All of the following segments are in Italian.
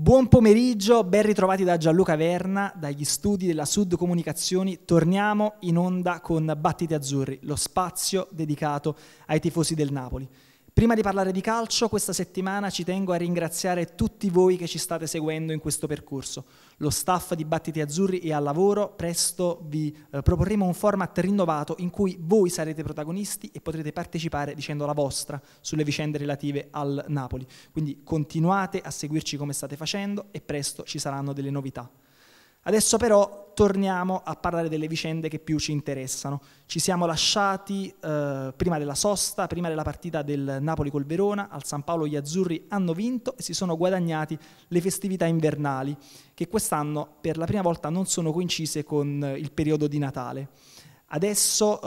Buon pomeriggio, ben ritrovati da Gianluca Verna, dagli studi della Sud Comunicazioni. Torniamo in onda con Battiti Azzurri, lo spazio dedicato ai tifosi del Napoli. Prima di parlare di calcio, questa settimana ci tengo a ringraziare tutti voi che ci state seguendo in questo percorso. Lo staff di Battiti Azzurri è al lavoro, presto vi eh, proporremo un format rinnovato in cui voi sarete protagonisti e potrete partecipare dicendo la vostra sulle vicende relative al Napoli. Quindi continuate a seguirci come state facendo e presto ci saranno delle novità. Adesso però torniamo a parlare delle vicende che più ci interessano. Ci siamo lasciati eh, prima della sosta, prima della partita del Napoli col Verona, al San Paolo gli azzurri hanno vinto e si sono guadagnati le festività invernali, che quest'anno per la prima volta non sono coincise con eh, il periodo di Natale. Adesso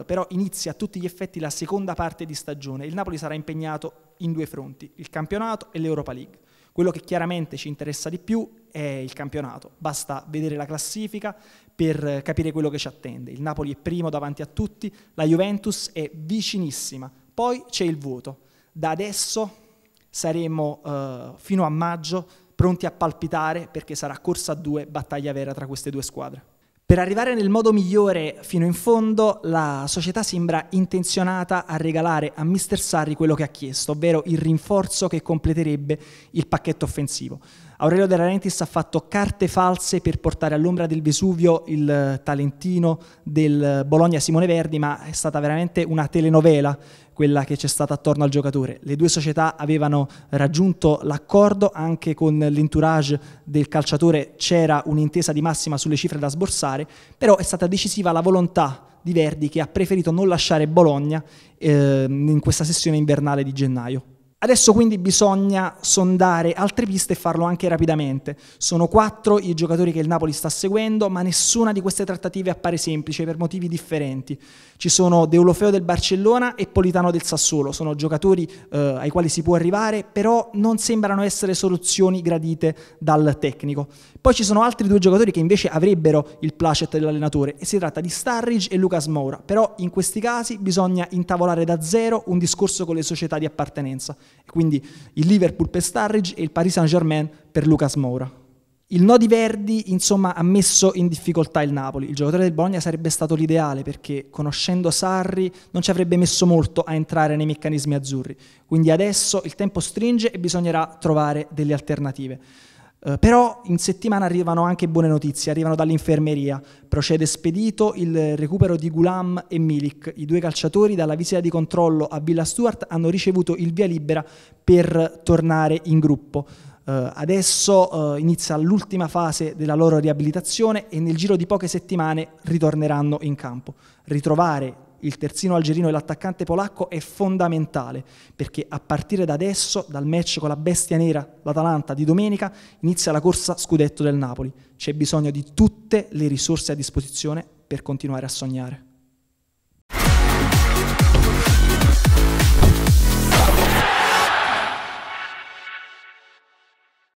eh, però inizia a tutti gli effetti la seconda parte di stagione. Il Napoli sarà impegnato in due fronti, il campionato e l'Europa League. Quello che chiaramente ci interessa di più è il campionato, basta vedere la classifica per eh, capire quello che ci attende. Il Napoli è primo davanti a tutti, la Juventus è vicinissima, poi c'è il voto. Da adesso saremo eh, fino a maggio pronti a palpitare perché sarà corsa a due, battaglia vera tra queste due squadre. Per arrivare nel modo migliore fino in fondo, la società sembra intenzionata a regalare a Mr. Sarri quello che ha chiesto, ovvero il rinforzo che completerebbe il pacchetto offensivo. Aurelio De Laurentiis ha fatto carte false per portare all'ombra del Vesuvio il eh, talentino del eh, Bologna Simone Verdi, ma è stata veramente una telenovela quella che c'è stata attorno al giocatore. Le due società avevano raggiunto l'accordo anche con l'entourage del calciatore, c'era un'intesa di massima sulle cifre da sborsare, però è stata decisiva la volontà di Verdi che ha preferito non lasciare Bologna eh, in questa sessione invernale di gennaio. Adesso quindi bisogna sondare altre piste e farlo anche rapidamente. Sono quattro i giocatori che il Napoli sta seguendo, ma nessuna di queste trattative appare semplice per motivi differenti. Ci sono Deulofeo del Barcellona e Politano del Sassuolo, sono giocatori eh, ai quali si può arrivare, però non sembrano essere soluzioni gradite dal tecnico. Poi ci sono altri due giocatori che invece avrebbero il placet dell'allenatore e si tratta di Starridge e Lucas Moura, però in questi casi bisogna intavolare da zero un discorso con le società di appartenenza. Quindi il Liverpool per Starridge e il Paris Saint-Germain per Lucas Moura. Il no di Verdi, insomma, ha messo in difficoltà il Napoli. Il giocatore del Bologna sarebbe stato l'ideale perché, conoscendo Sarri, non ci avrebbe messo molto a entrare nei meccanismi azzurri. Quindi adesso il tempo stringe e bisognerà trovare delle alternative. Eh, però in settimana arrivano anche buone notizie, arrivano dall'infermeria. Procede spedito il recupero di Gulam e Milik. I due calciatori dalla visita di controllo a Villa Stuart hanno ricevuto il via libera per tornare in gruppo. Uh, adesso uh, inizia l'ultima fase della loro riabilitazione e nel giro di poche settimane ritorneranno in campo. Ritrovare il terzino algerino e l'attaccante polacco è fondamentale perché a partire da adesso, dal match con la bestia nera, l'Atalanta di domenica, inizia la corsa scudetto del Napoli. C'è bisogno di tutte le risorse a disposizione per continuare a sognare.